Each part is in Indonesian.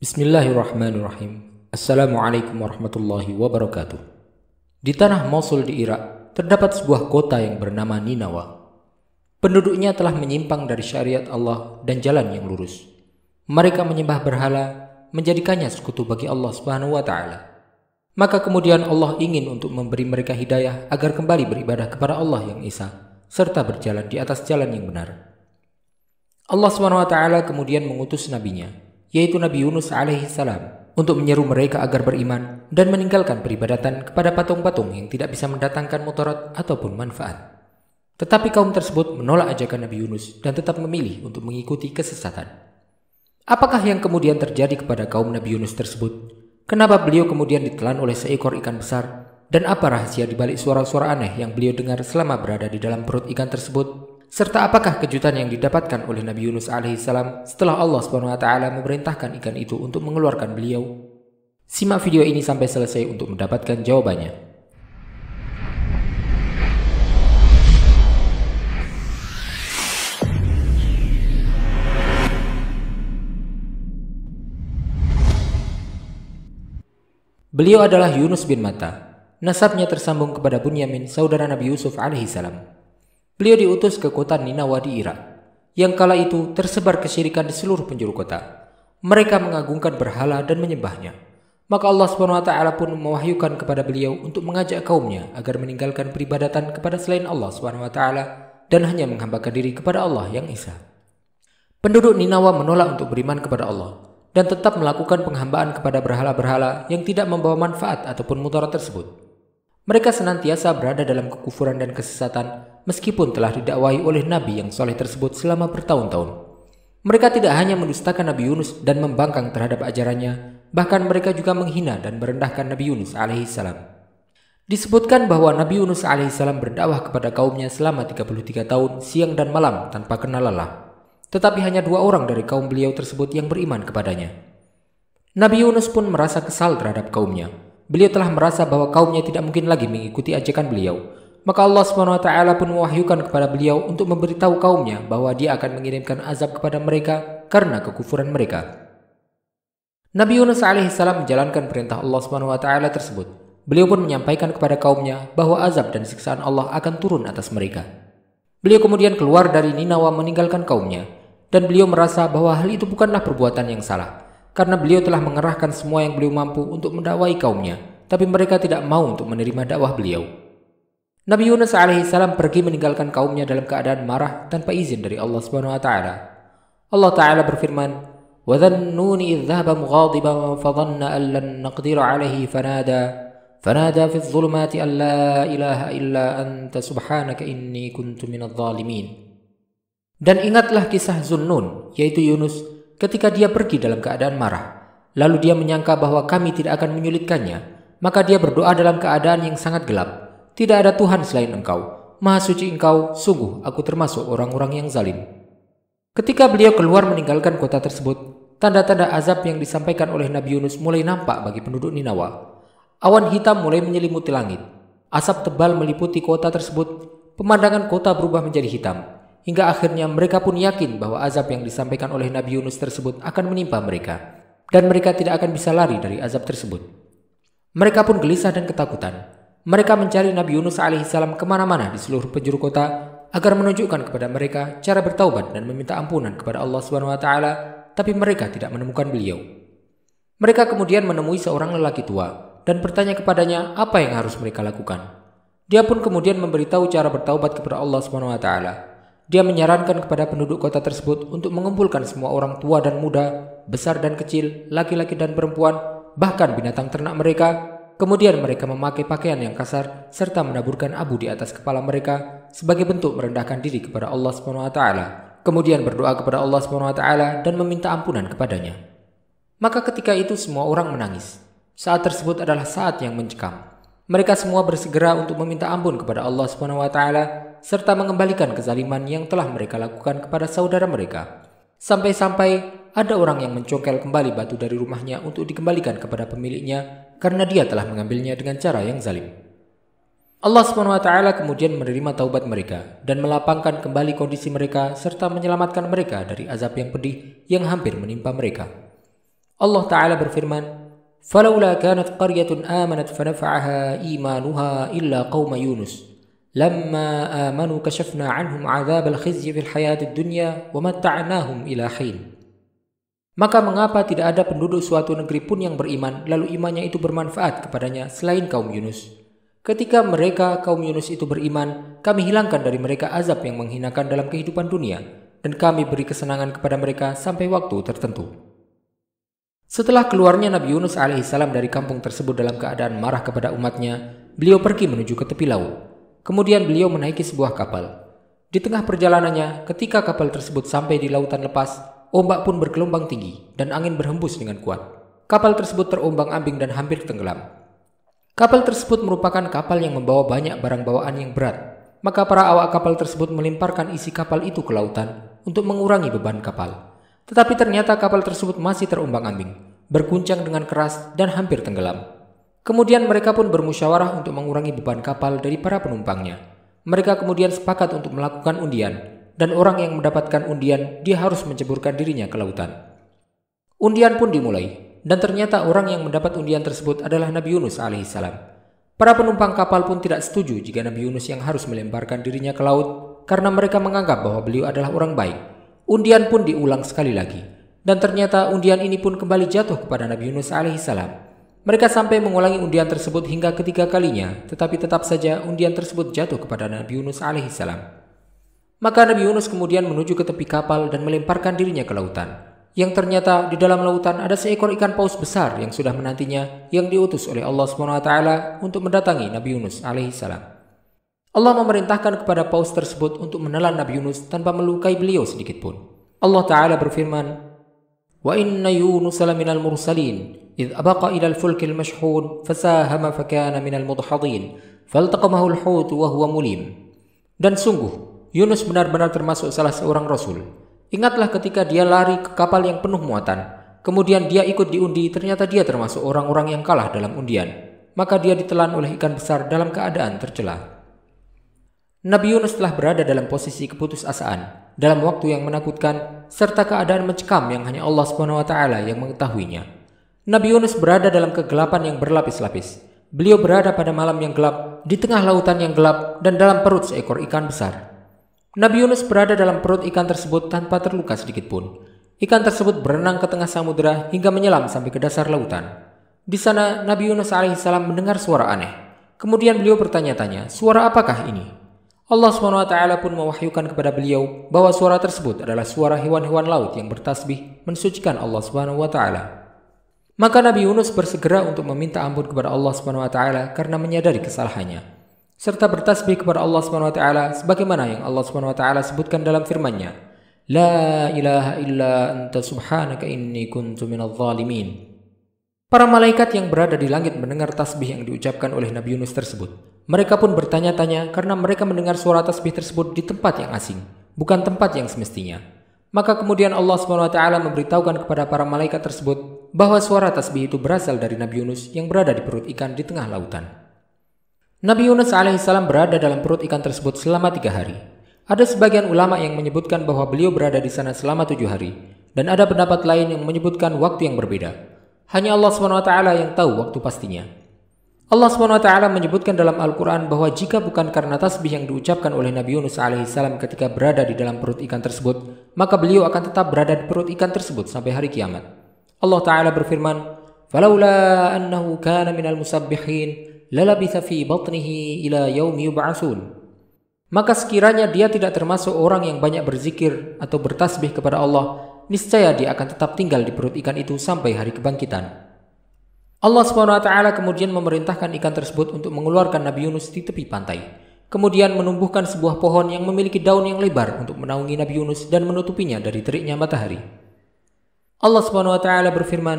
Bismillahirrahmanirrahim. Assalamualaikum warahmatullahi wabarakatuh. Di tanah Mosul di Irak, terdapat sebuah kota yang bernama Ninawa. Penduduknya telah menyimpang dari syariat Allah dan jalan yang lurus. Mereka menyembah berhala, menjadikannya sekutu bagi Allah Subhanahu wa taala. Maka kemudian Allah ingin untuk memberi mereka hidayah agar kembali beribadah kepada Allah yang Esa serta berjalan di atas jalan yang benar. Allah Subhanahu wa taala kemudian mengutus nabinya yaitu Nabi Yunus alaihissalam, untuk menyeru mereka agar beriman dan meninggalkan peribadatan kepada patung-patung yang tidak bisa mendatangkan motorot ataupun manfaat. Tetapi kaum tersebut menolak ajakan Nabi Yunus dan tetap memilih untuk mengikuti kesesatan. Apakah yang kemudian terjadi kepada kaum Nabi Yunus tersebut? Kenapa beliau kemudian ditelan oleh seekor ikan besar? Dan apa rahasia dibalik suara-suara aneh yang beliau dengar selama berada di dalam perut ikan tersebut? serta apakah kejutan yang didapatkan oleh Nabi Yunus alaihissalam setelah Allah swt memerintahkan ikan itu untuk mengeluarkan beliau? Simak video ini sampai selesai untuk mendapatkan jawabannya. Beliau adalah Yunus bin Mata. Nasabnya tersambung kepada Bunyamin, saudara Nabi Yusuf alaihissalam beliau diutus ke kota Ninawa di Irak. Yang kala itu tersebar kesyirikan di seluruh penjuru kota. Mereka mengagungkan berhala dan menyembahnya. Maka Allah SWT pun mewahyukan kepada beliau untuk mengajak kaumnya agar meninggalkan peribadatan kepada selain Allah SWT dan hanya menghambakan diri kepada Allah yang Esa. Penduduk Ninawa menolak untuk beriman kepada Allah dan tetap melakukan penghambaan kepada berhala-berhala yang tidak membawa manfaat ataupun mudarat tersebut. Mereka senantiasa berada dalam kekufuran dan kesesatan meskipun telah didakwahi oleh nabi yang soleh tersebut selama bertahun-tahun. Mereka tidak hanya mendustakan Nabi Yunus dan membangkang terhadap ajarannya, bahkan mereka juga menghina dan merendahkan Nabi Yunus alaihissalam. Disebutkan bahwa Nabi Yunus alaihissalam berdakwah kepada kaumnya selama 33 tahun siang dan malam tanpa kenal lelah. Tetapi hanya dua orang dari kaum beliau tersebut yang beriman kepadanya. Nabi Yunus pun merasa kesal terhadap kaumnya. Beliau telah merasa bahwa kaumnya tidak mungkin lagi mengikuti ajakan beliau, maka Allah Swt pun mewahyukan kepada beliau untuk memberitahu kaumnya bahwa dia akan mengirimkan azab kepada mereka karena kekufuran mereka. Nabi Yunus as menjalankan perintah Allah Swt tersebut. Beliau pun menyampaikan kepada kaumnya bahwa azab dan siksaan Allah akan turun atas mereka. Beliau kemudian keluar dari Ninawa meninggalkan kaumnya dan beliau merasa bahwa hal itu bukanlah perbuatan yang salah karena beliau telah mengerahkan semua yang beliau mampu untuk mendakwai kaumnya, tapi mereka tidak mau untuk menerima dakwah beliau. Nabi Yunus alaihissalam pergi meninggalkan kaumnya dalam keadaan marah tanpa izin dari Allah Subhanahu wa taala. Allah taala berfirman, "Wa dhannuni idh فَظَنَّ mughadiban fa dhanna an lan naqdiru alaihi fanada fanada fi أَنْتَ dhulumati an la ilaha illa anta subhanaka inni kuntu minadh dhalimin." Dan ingatlah kisah Zunnun, yaitu Yunus, ketika dia pergi dalam keadaan marah. Lalu dia menyangka bahwa kami tidak akan menyulitkannya, maka dia berdoa dalam keadaan yang sangat gelap. Tidak ada Tuhan selain engkau. Maha suci engkau, sungguh aku termasuk orang-orang yang zalim. Ketika beliau keluar meninggalkan kota tersebut, tanda-tanda azab yang disampaikan oleh Nabi Yunus mulai nampak bagi penduduk Ninawa. Awan hitam mulai menyelimuti langit. Asap tebal meliputi kota tersebut. Pemandangan kota berubah menjadi hitam. Hingga akhirnya mereka pun yakin bahwa azab yang disampaikan oleh Nabi Yunus tersebut akan menimpa mereka. Dan mereka tidak akan bisa lari dari azab tersebut. Mereka pun gelisah dan ketakutan. Mereka mencari Nabi Yunus alaihissalam kemana-mana di seluruh penjuru kota agar menunjukkan kepada mereka cara bertaubat dan meminta ampunan kepada Allah Subhanahu wa taala, tapi mereka tidak menemukan beliau. Mereka kemudian menemui seorang lelaki tua dan bertanya kepadanya apa yang harus mereka lakukan. Dia pun kemudian memberitahu cara bertaubat kepada Allah Subhanahu wa taala. Dia menyarankan kepada penduduk kota tersebut untuk mengumpulkan semua orang tua dan muda, besar dan kecil, laki-laki dan perempuan, bahkan binatang ternak mereka Kemudian mereka memakai pakaian yang kasar serta menaburkan abu di atas kepala mereka sebagai bentuk merendahkan diri kepada Allah Subhanahu wa taala. Kemudian berdoa kepada Allah Subhanahu wa taala dan meminta ampunan kepadanya. Maka ketika itu semua orang menangis. Saat tersebut adalah saat yang mencekam. Mereka semua bersegera untuk meminta ampun kepada Allah Subhanahu wa taala serta mengembalikan kezaliman yang telah mereka lakukan kepada saudara mereka. Sampai-sampai ada orang yang mencongkel kembali batu dari rumahnya untuk dikembalikan kepada pemiliknya karena dia telah mengambilnya dengan cara yang zalim. Allah SWT kemudian menerima taubat mereka dan melapangkan kembali kondisi mereka serta menyelamatkan mereka dari azab yang pedih yang hampir menimpa mereka. Allah Ta'ala berfirman, فلولا كانت قرية آمنت فنفعها إيمانها إلا قوم يونس لما آمنوا كشفنا عنهم عذاب الخزي في الحياة الدنيا ومتعناهم إِلَى حين maka mengapa tidak ada penduduk suatu negeri pun yang beriman lalu imannya itu bermanfaat kepadanya selain kaum Yunus? Ketika mereka kaum Yunus itu beriman, kami hilangkan dari mereka azab yang menghinakan dalam kehidupan dunia dan kami beri kesenangan kepada mereka sampai waktu tertentu. Setelah keluarnya Nabi Yunus alaihissalam dari kampung tersebut dalam keadaan marah kepada umatnya, beliau pergi menuju ke tepi laut. Kemudian beliau menaiki sebuah kapal. Di tengah perjalanannya, ketika kapal tersebut sampai di lautan lepas, ombak pun bergelombang tinggi dan angin berhembus dengan kuat. Kapal tersebut terombang-ambing dan hampir tenggelam. Kapal tersebut merupakan kapal yang membawa banyak barang bawaan yang berat, maka para awak kapal tersebut melimparkan isi kapal itu ke lautan untuk mengurangi beban kapal. Tetapi ternyata kapal tersebut masih terombang-ambing, berguncang dengan keras dan hampir tenggelam. Kemudian mereka pun bermusyawarah untuk mengurangi beban kapal dari para penumpangnya. Mereka kemudian sepakat untuk melakukan undian dan orang yang mendapatkan undian dia harus menceburkan dirinya ke lautan. Undian pun dimulai, dan ternyata orang yang mendapat undian tersebut adalah Nabi Yunus alaihissalam. Para penumpang kapal pun tidak setuju jika Nabi Yunus yang harus melemparkan dirinya ke laut karena mereka menganggap bahwa beliau adalah orang baik. Undian pun diulang sekali lagi, dan ternyata undian ini pun kembali jatuh kepada Nabi Yunus alaihissalam. Mereka sampai mengulangi undian tersebut hingga ketiga kalinya, tetapi tetap saja undian tersebut jatuh kepada Nabi Yunus alaihissalam. Maka Nabi Yunus kemudian menuju ke tepi kapal dan melemparkan dirinya ke lautan. Yang ternyata di dalam lautan ada seekor ikan paus besar yang sudah menantinya yang diutus oleh Allah SWT untuk mendatangi Nabi Yunus alaihissalam. Allah memerintahkan kepada paus tersebut untuk menelan Nabi Yunus tanpa melukai beliau sedikitpun. Allah Ta'ala berfirman, وَإِنَّ يُونُسَ لَمِنَ الْمُرْسَلِينَ إِذْ أَبَقَ إِلَى الْفُلْكِ فَسَاهَمَ فَكَانَ مِنَ فَالْتَقَمَهُ الْحُوتُ وَهُوَ مُلِيمٌ Dan sungguh, Yunus benar-benar termasuk salah seorang rasul. Ingatlah ketika dia lari ke kapal yang penuh muatan, kemudian dia ikut diundi, ternyata dia termasuk orang-orang yang kalah dalam undian. Maka dia ditelan oleh ikan besar dalam keadaan tercela. Nabi Yunus telah berada dalam posisi keputusasaan dalam waktu yang menakutkan serta keadaan mencekam yang hanya Allah Swt yang mengetahuinya. Nabi Yunus berada dalam kegelapan yang berlapis-lapis. Beliau berada pada malam yang gelap, di tengah lautan yang gelap dan dalam perut seekor ikan besar. Nabi Yunus berada dalam perut ikan tersebut tanpa terluka sedikit pun. Ikan tersebut berenang ke tengah samudera hingga menyelam sampai ke dasar lautan. Di sana Nabi Yunus alaihissalam mendengar suara aneh. Kemudian beliau bertanya-tanya, suara apakah ini? Allah swt pun mewahyukan kepada beliau bahwa suara tersebut adalah suara hewan-hewan laut yang bertasbih mensucikan Allah swt. Maka Nabi Yunus bersegera untuk meminta ampun kepada Allah swt karena menyadari kesalahannya serta bertasbih kepada Allah Subhanahu wa taala sebagaimana yang Allah Subhanahu wa taala sebutkan dalam firman-Nya. La ilaha illa anta subhanaka inni kuntu minadh zalimin. Para malaikat yang berada di langit mendengar tasbih yang diucapkan oleh Nabi Yunus tersebut. Mereka pun bertanya-tanya karena mereka mendengar suara tasbih tersebut di tempat yang asing, bukan tempat yang semestinya. Maka kemudian Allah Swt memberitahukan kepada para malaikat tersebut bahwa suara tasbih itu berasal dari Nabi Yunus yang berada di perut ikan di tengah lautan. Nabi Yunus alaihissalam berada dalam perut ikan tersebut selama tiga hari. Ada sebagian ulama yang menyebutkan bahwa beliau berada di sana selama tujuh hari, dan ada pendapat lain yang menyebutkan waktu yang berbeda. Hanya Allah SWT yang tahu waktu pastinya. Allah SWT menyebutkan dalam Al-Quran bahwa jika bukan karena tasbih yang diucapkan oleh Nabi Yunus alaihissalam ketika berada di dalam perut ikan tersebut, maka beliau akan tetap berada di perut ikan tersebut sampai hari kiamat. Allah Ta'ala berfirman, فَلَوْلَا أَنَّهُ كَانَ مِنَ الْمُسَبِّحِينَ lalabitha fi batnihi ila yub'atsun. Maka sekiranya dia tidak termasuk orang yang banyak berzikir atau bertasbih kepada Allah, niscaya dia akan tetap tinggal di perut ikan itu sampai hari kebangkitan. Allah SWT kemudian memerintahkan ikan tersebut untuk mengeluarkan Nabi Yunus di tepi pantai. Kemudian menumbuhkan sebuah pohon yang memiliki daun yang lebar untuk menaungi Nabi Yunus dan menutupinya dari teriknya matahari. Allah SWT berfirman,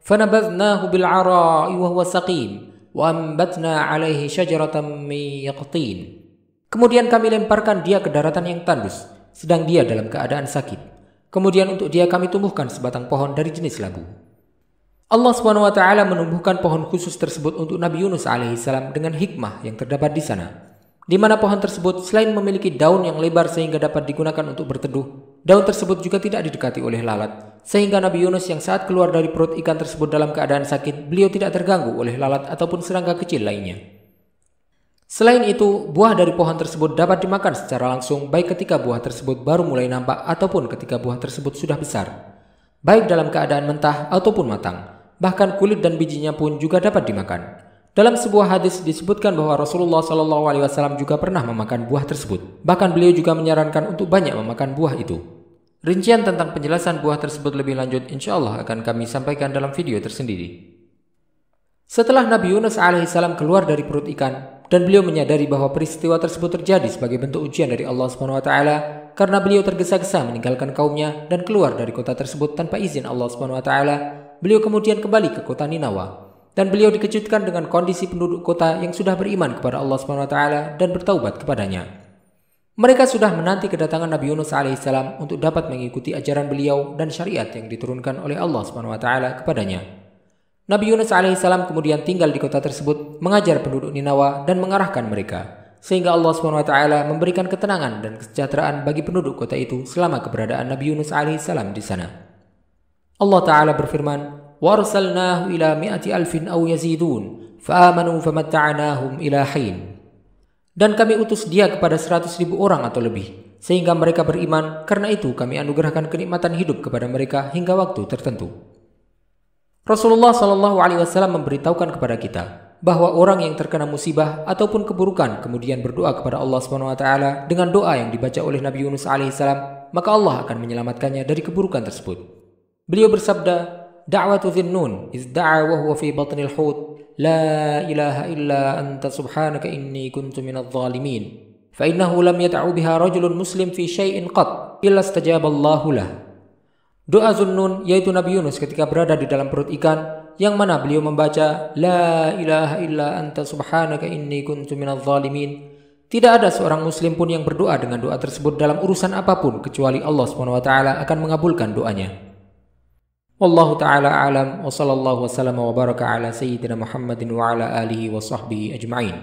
فَنَبَذْنَاهُ بِالْعَرَاءِ وَهُوَ سَقِيمٌ alaihi Kemudian kami lemparkan dia ke daratan yang tandus, sedang dia dalam keadaan sakit. Kemudian untuk dia kami tumbuhkan sebatang pohon dari jenis labu. Allah Subhanahu wa taala menumbuhkan pohon khusus tersebut untuk Nabi Yunus alaihi salam dengan hikmah yang terdapat di sana. Di mana pohon tersebut selain memiliki daun yang lebar sehingga dapat digunakan untuk berteduh, Daun tersebut juga tidak didekati oleh lalat, sehingga Nabi Yunus yang saat keluar dari perut ikan tersebut dalam keadaan sakit, beliau tidak terganggu oleh lalat ataupun serangga kecil lainnya. Selain itu, buah dari pohon tersebut dapat dimakan secara langsung baik ketika buah tersebut baru mulai nampak ataupun ketika buah tersebut sudah besar. Baik dalam keadaan mentah ataupun matang, bahkan kulit dan bijinya pun juga dapat dimakan. Dalam sebuah hadis disebutkan bahwa Rasulullah Shallallahu Alaihi Wasallam juga pernah memakan buah tersebut. Bahkan beliau juga menyarankan untuk banyak memakan buah itu. Rincian tentang penjelasan buah tersebut lebih lanjut insya Allah akan kami sampaikan dalam video tersendiri. Setelah Nabi Yunus alaihissalam keluar dari perut ikan dan beliau menyadari bahwa peristiwa tersebut terjadi sebagai bentuk ujian dari Allah Subhanahu wa taala karena beliau tergesa-gesa meninggalkan kaumnya dan keluar dari kota tersebut tanpa izin Allah SWT, beliau kemudian kembali ke kota Ninawa dan beliau dikejutkan dengan kondisi penduduk kota yang sudah beriman kepada Allah Subhanahu wa taala dan bertaubat kepadanya. Mereka sudah menanti kedatangan Nabi Yunus alaihissalam untuk dapat mengikuti ajaran beliau dan syariat yang diturunkan oleh Allah Subhanahu wa taala kepadanya. Nabi Yunus alaihissalam kemudian tinggal di kota tersebut, mengajar penduduk Ninawa dan mengarahkan mereka sehingga Allah SWT memberikan ketenangan dan kesejahteraan bagi penduduk kota itu selama keberadaan Nabi Yunus alaihissalam di sana. Allah Ta'ala berfirman, وارسلناه الى مئة الف او يزيدون فآمنوا فمتعناهم ila حين Dan kami utus dia kepada seratus ribu orang atau lebih, sehingga mereka beriman, karena itu kami anugerahkan kenikmatan hidup kepada mereka hingga waktu tertentu. Rasulullah Shallallahu Alaihi Wasallam memberitahukan kepada kita bahwa orang yang terkena musibah ataupun keburukan kemudian berdoa kepada Allah Swt dengan doa yang dibaca oleh Nabi Yunus Alaihissalam, maka Allah akan menyelamatkannya dari keburukan tersebut. Beliau bersabda, da'watu دعوة ذنون إذ دعا وهو في بطن الحوت لا إله إلا أنت سبحانك إني كنت من الظالمين فإنه لم يدع بها رجل مسلم في شيء قط إلا استجاب الله lah Doa Zunnun yaitu Nabi Yunus ketika berada di dalam perut ikan yang mana beliau membaca La ilaha illa anta subhanaka inni kuntu minal zalimin Tidak ada seorang muslim pun yang berdoa dengan doa tersebut dalam urusan apapun kecuali Allah SWT akan mengabulkan doanya. Wallahu taala alam wa sallallahu wasallam wa baraka ala sayyidina Muhammadin wa ala alihi wa sahbihi ajma'in.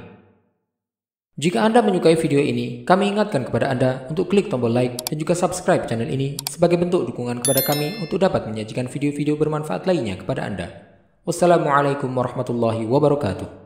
Jika Anda menyukai video ini, kami ingatkan kepada Anda untuk klik tombol like dan juga subscribe channel ini sebagai bentuk dukungan kepada kami untuk dapat menyajikan video-video bermanfaat lainnya kepada Anda. Wassalamualaikum warahmatullahi wabarakatuh.